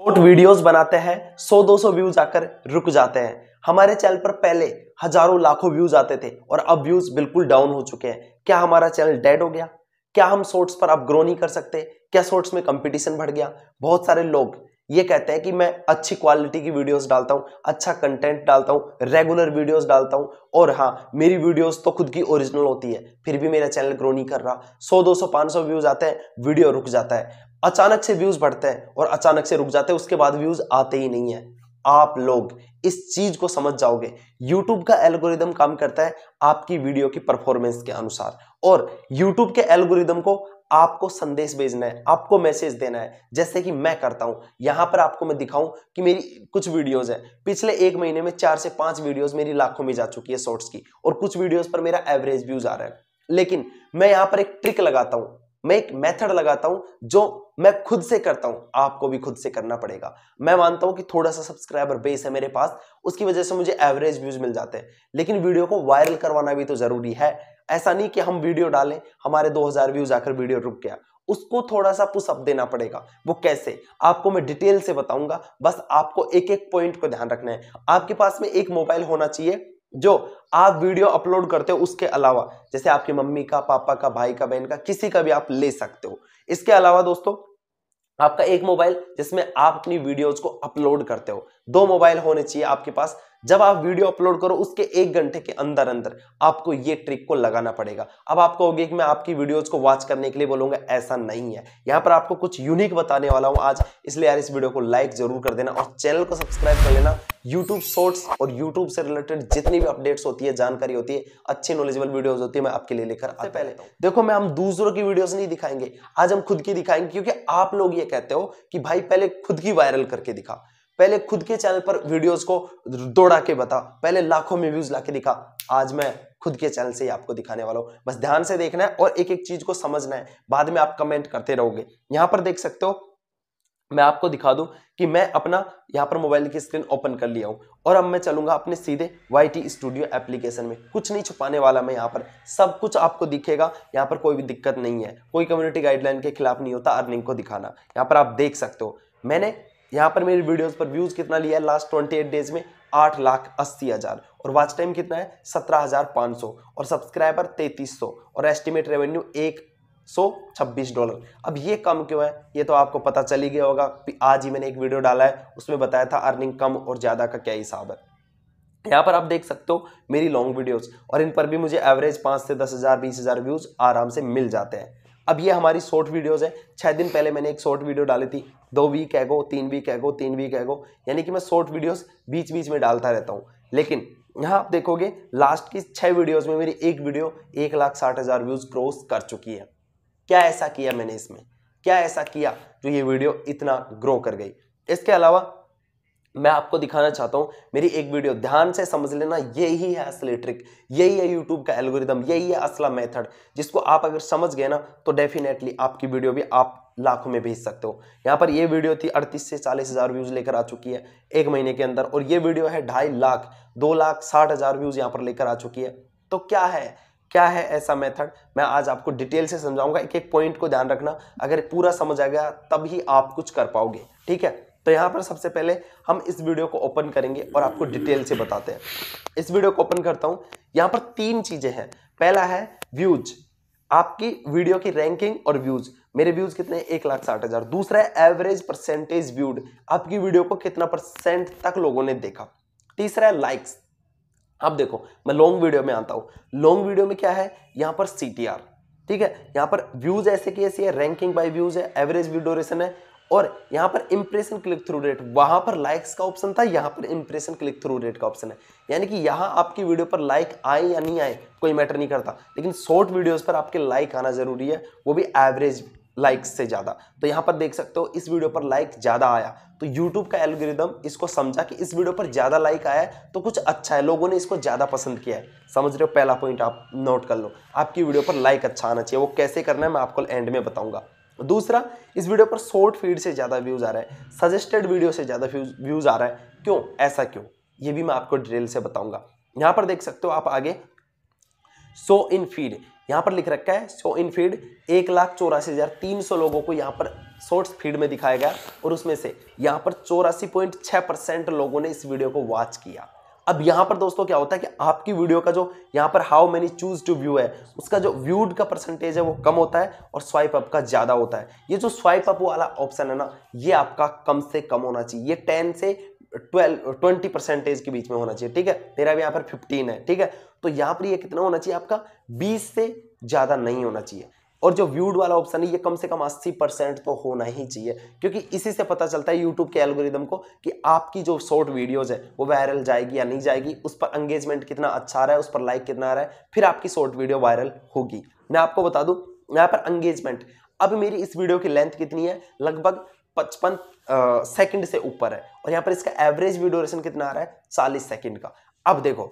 Short videos बनाते हैं 100-200 views आकर रुक जाते हैं हमारे चैनल पर पहले हजारों लाखों व्यूज आते थे और अब व्यूज बिल्कुल डाउन हो चुके हैं क्या हमारा चैनल डेड हो गया क्या हम शॉर्ट्स पर अब ग्रो नहीं कर सकते क्या शॉर्ट्स में कंपटीशन बढ़ गया बहुत सारे लोग ये कहते हैं कि मैं अच्छी क्वालिटी की वीडियोस डालता हूँ अच्छा कंटेंट डालता हूँ रेगुलर वीडियोस डालता हूँ और हाँ मेरी वीडियोस तो खुद की ओरिजिनल होती है फिर भी मेरा चैनल ग्रो नहीं कर रहा 100 दो 500 सौ व्यूज आते हैं वीडियो रुक जाता है अचानक से व्यूज बढ़ते हैं और अचानक से रुक जाते हैं उसके बाद व्यूज आते ही नहीं है आप लोग इस चीज को समझ जाओगे YouTube का एल्गोरिदम काम करता है आपकी वीडियो की परफॉर्मेंस के अनुसार और YouTube के एल्गोरिदम को आपको संदेश भेजना है आपको मैसेज देना है जैसे कि मैं करता हूं यहां पर आपको मैं दिखाऊं कि मेरी कुछ वीडियोस है पिछले एक महीने में चार से पांच वीडियोस मेरी लाखों में जा चुकी है शॉर्ट्स की और कुछ वीडियोस पर मेरा एवरेज व्यूज आ रहा है लेकिन मैं यहां पर एक ट्रिक लगाता हूं मैं एक मेथड लगाता हूं जो मैं खुद से करता हूं आपको भी खुद से करना पड़ेगा मैं मानता हूं कि थोड़ा सा सब्सक्राइबर बेस है मेरे पास उसकी वजह से मुझे एवरेज व्यूज मिल जाते हैं लेकिन वीडियो को वायरल करवाना भी तो जरूरी है ऐसा नहीं कि हम वीडियो डालें हमारे 2000 व्यूज आकर वीडियो रुक गया उसको थोड़ा सा पुसअप देना पड़ेगा वो कैसे आपको मैं डिटेल से बताऊंगा बस आपको एक एक पॉइंट को ध्यान रखना है आपके पास में एक मोबाइल होना चाहिए जो आप वीडियो अपलोड करते हो उसके अलावा जैसे आपकी मम्मी का पापा का भाई का बहन का किसी का भी आप ले सकते हो इसके अलावा दोस्तों आपका एक मोबाइल जिसमें आप अपनी वीडियोज को अपलोड करते हो दो मोबाइल होने चाहिए आपके पास जब आप वीडियो अपलोड करो उसके एक घंटे के अंदर अंदर आपको ये ट्रिक को लगाना पड़ेगा अब आप कहोगे कि मैं आपकी वीडियोज को वॉच करने के लिए बोलूंगा ऐसा नहीं है यहां पर आपको कुछ यूनिक बताने वाला हूं आज इसलिए यार इस वीडियो को लाइक जरूर कर देना और चैनल को सब्सक्राइब कर लेना यूट्यूब शॉर्ट्स और यूट्यूब से रिलेटेड जितनी भी अपडेट्स होती है जानकारी होती है अच्छी नॉलेजेबल वीडियो होती है मैं आपके लिए लेकर आते पहले तो। देखो मैं हम दूसरों की वीडियोज नहीं दिखाएंगे आज हम खुद की दिखाएंगे क्योंकि आप लोग ये कहते हो कि भाई पहले खुद की वायरल करके दिखा पहले खुद के चैनल पर वीडियोस को दौड़ा के बता पहले लाखों में व्यूज लाके दिखा आज मैं खुद के चैनल से ही आपको दिखाने वाला हूँ बस ध्यान से देखना है और एक एक चीज को समझना है बाद में आप कमेंट करते रहोगे यहाँ पर देख सकते हो मैं आपको दिखा दूं कि मैं अपना यहाँ पर मोबाइल की स्क्रीन ओपन कर लिया हूँ और अब मैं चलूंगा अपने सीधे वाई स्टूडियो एप्लीकेशन में कुछ नहीं छुपाने वाला मैं यहाँ पर सब कुछ आपको दिखेगा यहाँ पर कोई भी दिक्कत नहीं है कोई कम्युनिटी गाइडलाइन के खिलाफ नहीं होता अर्निंग को दिखाना यहाँ पर आप देख सकते हो मैंने यहाँ पर मेरी वीडियोस पर व्यूज कितना लिया है लास्ट ट्वेंटी एट डेज में आठ लाख अस्सी हजार और वॉच टाइम कितना है सत्रह हजार पाँच सौ और सब्सक्राइबर तैतीस सौ और एस्टिमेट रेवेन्यू एक सौ छब्बीस डॉलर अब ये कम क्यों है ये तो आपको पता चल ही गया होगा आज ही मैंने एक वीडियो डाला है उसमें बताया था अर्निंग कम और ज़्यादा का क्या हिसाब है यहाँ पर आप देख सकते हो मेरी लॉन्ग वीडियोस और इन पर भी मुझे एवरेज पाँच से दस हज़ार बीस हज़ार व्यूज़ आराम से मिल जाते हैं अब ये हमारी शॉर्ट वीडियोज़ हैं छः दिन पहले मैंने एक शॉर्ट वीडियो डाली थी दो वीक है गो तीन वीक है गो तीन वीक है गो यानी कि मैं शॉर्ट वीडियोस बीच बीच में डालता रहता हूँ लेकिन यहाँ आप देखोगे लास्ट की छः वीडियोस में मेरी एक वीडियो एक लाख साठ हज़ार व्यूज़ क्रॉस कर चुकी है क्या ऐसा किया मैंने इसमें क्या ऐसा किया जो ये वीडियो इतना ग्रो कर गई इसके अलावा मैं आपको दिखाना चाहता हूँ मेरी एक वीडियो ध्यान से समझ लेना यही है असली ट्रिक यही है यूट्यूब का एल्गोरिदम यही है असला मेथड जिसको आप अगर समझ गए ना तो डेफिनेटली आपकी वीडियो भी आप लाखों में भेज सकते हो यहाँ पर ये वीडियो थी अड़तीस से चालीस हज़ार व्यूज़ लेकर आ चुकी है एक महीने के अंदर और ये वीडियो है ढाई लाख दो लाख साठ हज़ार व्यूज़ यहाँ पर लेकर आ चुकी है तो क्या है क्या है ऐसा मेथड मैं आज आपको डिटेल से समझाऊंगा एक एक पॉइंट को ध्यान रखना अगर पूरा समझ आ गया तब ही आप कुछ कर पाओगे ठीक है तो यहाँ पर सबसे पहले हम इस वीडियो को ओपन करेंगे और आपको डिटेल से बताते हैं इस वीडियो को ओपन करता हूँ यहाँ पर तीन चीज़ें हैं पहला है व्यूज आपकी वीडियो की रैंकिंग और व्यूज मेरे व्यूज कितने एक लाख साठ हज़ार दूसरा है एवरेज परसेंटेज व्यूड आपकी वीडियो को कितना परसेंट तक लोगों ने देखा तीसरा है लाइक्स अब देखो मैं लॉन्ग वीडियो में आता हूँ लॉन्ग वीडियो में क्या है यहाँ पर सी ठीक है यहाँ पर व्यूज ऐसे की ऐसी है रैंकिंग बाय व्यूज है एवरेज व्यू ड्यूरेशन है और यहाँ पर इंप्रेशन क्लिक थ्रू रेट वहाँ पर लाइक्स का ऑप्शन था यहाँ पर इंप्रेशन क्लिक थ्रू रेट का ऑप्शन है यानी कि यहाँ आपकी वीडियो पर लाइक आए या नहीं आए कोई मैटर नहीं करता लेकिन शॉर्ट वीडियोस पर आपके लाइक आना ज़रूरी है वो भी एवरेज लाइक्स से ज़्यादा तो यहाँ पर देख सकते हो इस वीडियो पर लाइक ज़्यादा आया तो यूट्यूब का एल्गोरिदम इसको समझा कि इस वीडियो पर ज़्यादा लाइक आया है तो कुछ अच्छा है लोगों ने इसको ज़्यादा पसंद किया है समझ रहे हो पहला पॉइंट आप नोट कर लो आपकी वीडियो पर लाइक अच्छा आना चाहिए वो कैसे करना है मैं आपको एंड में बताऊँगा दूसरा इस वीडियो पर शॉर्ट फीड से ज़्यादा व्यूज़ आ रहा है सजेस्टेड वीडियो से ज़्यादा व्यूज़ आ रहा है क्यों ऐसा क्यों ये भी मैं आपको डिटेल से बताऊंगा यहाँ पर देख सकते हो आप आगे सो इन फीड यहाँ पर लिख रखा है सो इन फीड एक लाख चौरासी हज़ार तीन सौ लोगों को यहाँ पर शॉर्ट्स फीड में दिखाया गया और उसमें से यहाँ पर चौरासी पॉइंट छः परसेंट लोगों ने इस वीडियो को वॉच किया अब यहां पर दोस्तों क्या होता है कि आपकी वीडियो का जो यहां पर how many choose to view है उसका जो व्यूड का परसेंटेज है वो कम होता है और स्वाइप अप का ज्यादा होता है ये जो स्वाइप अप वाला ऑप्शन है ना ये आपका कम से कम होना चाहिए ये टेन से ट्वेल्व ट्वेंटी परसेंटेज के बीच में होना चाहिए ठीक है मेरा भी यहाँ पर फिफ्टीन है ठीक है तो यहाँ पर ये कितना होना चाहिए आपका बीस से ज़्यादा नहीं होना चाहिए और जो व्यूड वाला ऑप्शन है ये कम से कम 80 परसेंट तो होना ही चाहिए क्योंकि इसी से पता चलता है यूट्यूब के एल्गोरिदम को कि आपकी जो शॉर्ट वीडियोज है वो वायरल जाएगी या नहीं जाएगी उस पर एंगेजमेंट कितना अच्छा आ रहा है उस पर लाइक कितना आ रहा है फिर आपकी शॉर्ट वीडियो वायरल होगी मैं आपको बता दू यहाँ पर एंगेजमेंट अब मेरी इस वीडियो की लेंथ कितनी है लगभग पचपन सेकंड से ऊपर है और यहाँ पर इसका एवरेज वीडियो कितना आ रहा है चालीस सेकंड का अब देखो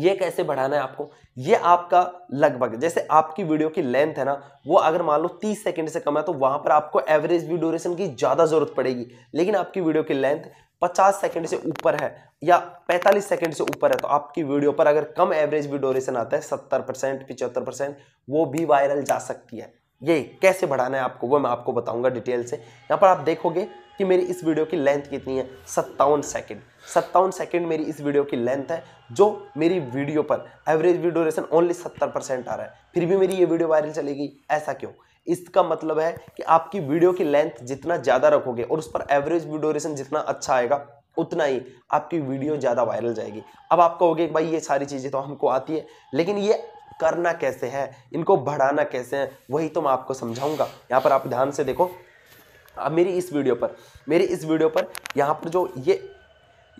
ये कैसे बढ़ाना है आपको ये आपका लगभग जैसे आपकी वीडियो की लेंथ है ना वो अगर मान लो 30 सेकंड से कम है तो वहां पर आपको एवरेज व्यू ड्यूरेशन की ज़्यादा ज़रूरत पड़ेगी लेकिन आपकी वीडियो की लेंथ 50 सेकंड से ऊपर है या 45 सेकंड से ऊपर है तो आपकी वीडियो पर अगर कम एवरेज व्यू ड्यूरेशन आता है सत्तर परसेंट वो भी वायरल जा सकती है ये कैसे बढ़ाना है आपको वो मैं आपको बताऊंगा डिटेल से यहाँ पर आप देखोगे कि मेरी इस वीडियो की लेंथ कितनी है सत्तावन सेकंड सत्तावन सेकंड मेरी इस वीडियो की लेंथ है जो मेरी वीडियो पर एवरेज वीडियो रेशन ओनली सत्तर परसेंट आ रहा है फिर भी मेरी ये वीडियो वायरल चलेगी ऐसा क्यों इसका मतलब है कि आपकी वीडियो की लेंथ जितना ज़्यादा रखोगे और उस पर एवरेज वीडियो रेशन जितना अच्छा आएगा उतना ही आपकी वीडियो ज़्यादा वायरल जाएगी अब आप कहोगे भाई ये सारी चीज़ें तो हमको आती है लेकिन ये करना कैसे है इनको बढ़ाना कैसे है वही तो मैं आपको समझाऊंगा यहाँ पर आप ध्यान से देखो अब मेरी इस वीडियो पर मेरी इस वीडियो पर यहाँ पर जो ये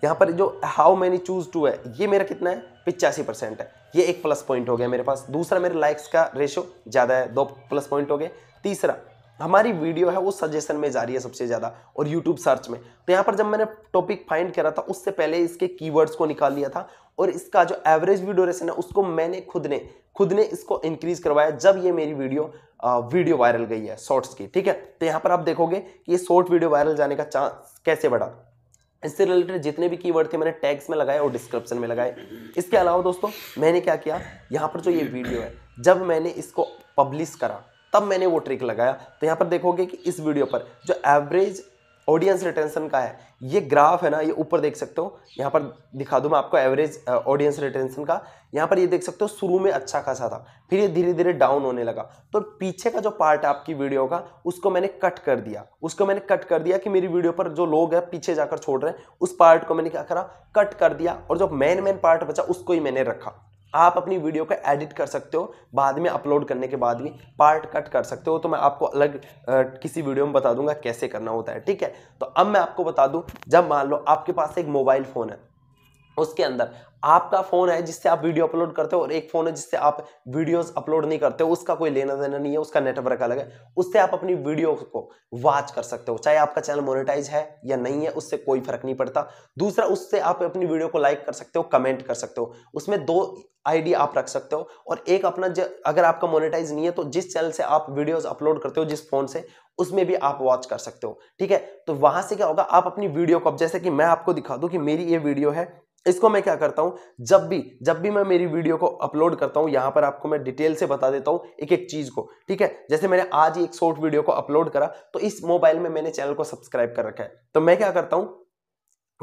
यहाँ पर जो हाउ मैनी चूज टू है ये मेरा कितना है पिचासी परसेंट है ये एक प्लस पॉइंट हो गया मेरे पास दूसरा मेरे लाइक्स का रेशो ज़्यादा है दो प्लस पॉइंट हो गए तीसरा हमारी वीडियो है वो सजेशन में जा रही है सबसे ज़्यादा और यूट्यूब सर्च में तो यहाँ पर जब मैंने टॉपिक फाइंड करा था उससे पहले इसके कीवर्ड्स को निकाल लिया था और इसका जो एवरेज वीडियो रेशन है उसको मैंने खुद ने खुद ने इसको इंक्रीज करवाया जब ये मेरी वीडियो आ, वीडियो वायरल गई है शॉर्ट्स की ठीक है तो यहाँ पर आप देखोगे कि ये शॉर्ट वीडियो वायरल जाने का चांस कैसे बढ़ा इससे रिलेटेड जितने भी कीवर्ड थे मैंने टैग्स में लगाए और डिस्क्रिप्शन में लगाए इसके अलावा दोस्तों मैंने क्या किया यहाँ पर जो ये वीडियो है जब मैंने इसको पब्लिश करा तब मैंने वो ट्रिक लगाया तो यहाँ पर देखोगे कि इस वीडियो पर जो एवरेज ऑडियंस रिटेंशन का है ये ग्राफ है ना ये ऊपर देख सकते हो यहाँ पर दिखा दूँ मैं आपको एवरेज ऑडियंस रिटेंशन का यहाँ पर ये देख सकते हो शुरू में अच्छा खासा था फिर ये धीरे धीरे डाउन होने लगा तो पीछे का जो पार्ट है आपकी वीडियो का उसको मैंने कट कर दिया उसको मैंने कट कर दिया कि मेरी वीडियो पर जो लोग हैं पीछे जाकर छोड़ रहे हैं उस पार्ट को मैंने क्या करा कट कर दिया और जो मेन मेन पार्ट बचा उसको ही मैंने रखा आप अपनी वीडियो को एडिट कर सकते हो बाद में अपलोड करने के बाद भी पार्ट कट कर सकते हो तो मैं आपको अलग किसी वीडियो में बता दूंगा कैसे करना होता है ठीक है तो अब मैं आपको बता दूं जब मान लो आपके पास एक मोबाइल फ़ोन है उसके अंदर आपका फ़ोन है जिससे आप वीडियो अपलोड करते हो और एक फ़ोन है जिससे आप वीडियोस अपलोड नहीं करते हो उसका कोई लेना देना नहीं है उसका नेटवर्क अलग है उससे आप अपनी वीडियो को वॉच कर सकते हो चाहे आपका चैनल मोनेटाइज है या नहीं है उससे कोई फर्क नहीं पड़ता दूसरा उससे आप अपनी वीडियो को लाइक कर सकते हो कमेंट कर सकते हो उसमें दो आईडी आप रख सकते हो और एक अपना अगर आपका मोनेटाइज नहीं है तो जिस चैनल से आप वीडियोस अपलोड करते हो जिस फोन से उसमें भी आप वॉच कर सकते हो ठीक है तो वहां से क्या होगा आप अपनी वीडियो को अब जैसे कि मैं आपको दिखा दूं कि मेरी ये वीडियो है इसको मैं क्या करता हूं जब भी जब भी मैं मेरी वीडियो को अपलोड करता हूं यहां पर आपको मैं डिटेल से बता देता हूं एक एक चीज़ को ठीक है जैसे मैंने आज ही एक शॉर्ट वीडियो को अपलोड करा तो इस मोबाइल में मैंने चैनल को सब्सक्राइब कर रखा है तो मैं क्या करता हूं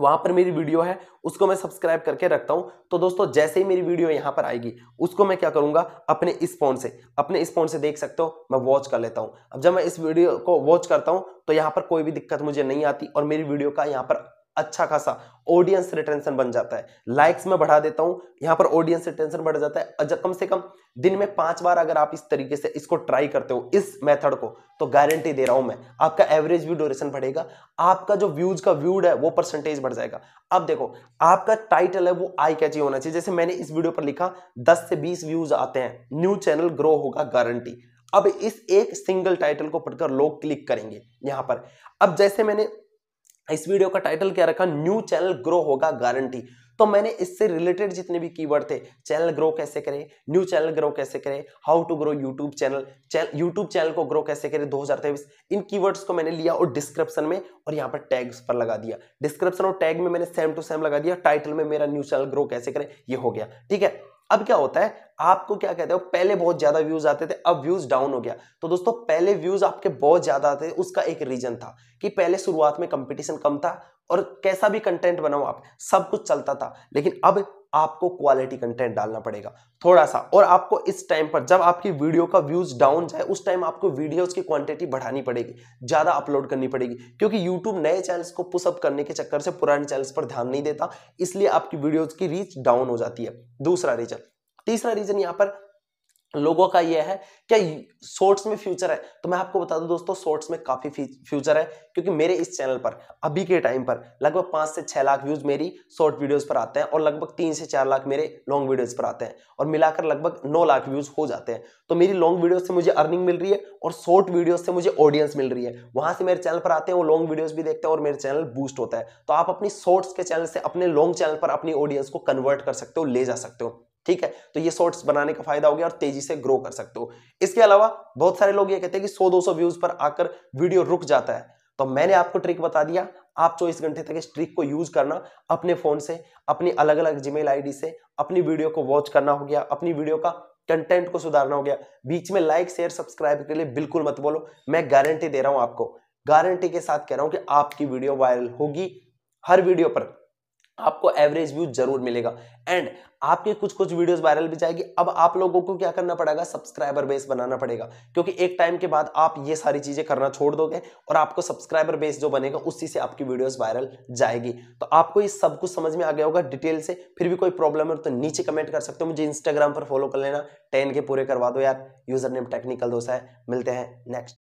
वहां पर मेरी वीडियो है उसको मैं सब्सक्राइब करके रखता हूं तो दोस्तों जैसे ही मेरी वीडियो यहां पर आएगी उसको मैं क्या करूंगा अपने इस फोन से अपने इस फोन से देख सकते हो मैं वॉच कर लेता हूं अब जब मैं इस वीडियो को वॉच करता हूं तो यहां पर कोई भी दिक्कत मुझे नहीं आती और मेरी वीडियो का यहां पर अच्छा खासा ऑडियंस रिटेंशन बन जाता है लाइक्स में बढ़ा देता हूं यहां पर ऑडियंस रिटेंशन बढ़ जाता है कम से कम दिन में पांच बार अगर आप इस तरीके से इसको ट्राई करते हो इस मेथड को तो गारंटी दे रहा हूं मैं आपका एवरेज व्यू ड्यूरेशन बढ़ेगा आपका जो व्यूज का व्यूड है वो परसेंटेज बढ़ जाएगा अब देखो आपका टाइटल है वो आई कैची होना चाहिए जैसे मैंने इस वीडियो पर लिखा दस से बीस व्यूज आते हैं न्यू चैनल ग्रो होगा गारंटी अब इस एक सिंगल टाइटल को पढ़कर लोग क्लिक करेंगे यहां पर अब जैसे मैंने इस वीडियो का टाइटल क्या रखा न्यू चैनल ग्रो होगा गारंटी तो मैंने इससे रिलेटेड जितने भी कीवर्ड थे चैनल ग्रो कैसे करें न्यू चैनल ग्रो कैसे करें how to grow YouTube channel YouTube channel को ग्रो कैसे करें तेईस इन कीवर्ड्स को मैंने लिया और डिस्क्रिप्शन में और यहाँ पर टैग्स पर लगा दिया डिस्क्रिप्शन और टैग में मैंने सेम टू सेम लगा दिया टाइटल में मेरा न्यू चैनल ग्रो कैसे करें ये हो गया ठीक है अब क्या होता है आपको क्या कहते हो पहले बहुत ज्यादा व्यूज आते थे अब व्यूज डाउन हो गया तो दोस्तों पहले व्यूज आपके बहुत ज्यादा आते थे उसका एक रीजन था कि पहले शुरुआत में कंपटीशन कम था और कैसा भी कंटेंट बनाओ आप सब कुछ चलता था लेकिन अब आपको क्वालिटी कंटेंट डालना पड़ेगा थोड़ा सा और आपको इस टाइम पर जब आपकी वीडियो का व्यूज डाउन जाए उस टाइम आपको वीडियोस की क्वांटिटी बढ़ानी पड़ेगी ज़्यादा अपलोड करनी पड़ेगी क्योंकि यूट्यूब नए चैनल्स को पुशअप करने के चक्कर से पुराने चैनल्स पर ध्यान नहीं देता इसलिए आपकी वीडियोज की रीच डाउन हो जाती है दूसरा रीजन तीसरा रीजन यहाँ पर लोगों का यह है क्या शॉर्ट्स में फ्यूचर है तो मैं आपको बता दूं दोस्तों शॉर्ट्स में काफी फ्यूचर है क्योंकि मेरे इस चैनल पर अभी के टाइम पर लगभग पांच से छह लाख व्यूज मेरी शॉर्ट वीडियोस पर आते हैं और लगभग तीन से चार लाख मेरे लॉन्ग वीडियोस पर आते हैं और मिलाकर लगभग नौ लाख व्यूज हो जाते हैं तो मेरी लॉन्ग वीडियो से मुझे अर्निंग मिल रही है और शॉर्ट वीडियो से मुझे ऑडियंस मिल रही है वहां से मेरे चैनल पर आते हैं वो लॉन्ग वीडियोज भी देखते हैं और मेरे चैनल बूस्ट होता है तो आप अपनी शॉर्ट्स के चैनल से अपने लॉन्ग चैनल पर अपनी ऑडियंस को कन्वर्ट कर सकते हो ले जा सकते हो ठीक है तो ये शॉर्ट्स बनाने का फायदा हो गया और तेजी से ग्रो कर सकते हो इसके अलावा बहुत सारे लोग ये कहते हैं कि 100-200 व्यूज पर आकर वीडियो रुक जाता है तो मैंने आपको ट्रिक बता दिया आप चौबीस घंटे तक इस ट्रिक को यूज करना अपने फोन से अपनी अलग अलग जीमेल आईडी से अपनी वीडियो को वॉच करना हो गया अपनी वीडियो का कंटेंट को सुधारना हो गया बीच में लाइक शेयर सब्सक्राइब के लिए बिल्कुल मत बोलो मैं गारंटी दे रहा हूं आपको गारंटी के साथ कह रहा हूं कि आपकी वीडियो वायरल होगी हर वीडियो पर आपको एवरेज व्यू जरूर मिलेगा एंड आपके कुछ कुछ वीडियोस वायरल भी जाएगी अब आप लोगों को क्या करना पड़ेगा सब्सक्राइबर बेस बनाना पड़ेगा क्योंकि एक टाइम के बाद आप ये सारी चीजें करना छोड़ दोगे और आपको सब्सक्राइबर बेस जो बनेगा उसी से आपकी वीडियोस वायरल जाएगी तो आपको ये सब कुछ समझ में आ गया होगा डिटेल से फिर भी कोई प्रॉब्लम है तो नीचे कमेंट कर सकते हो मुझे इंस्टाग्राम पर फॉलो कर लेना टेन के पूरे करवा दो यार यूजर नेम टेक्निकल दोसा है मिलते हैं नेक्स्ट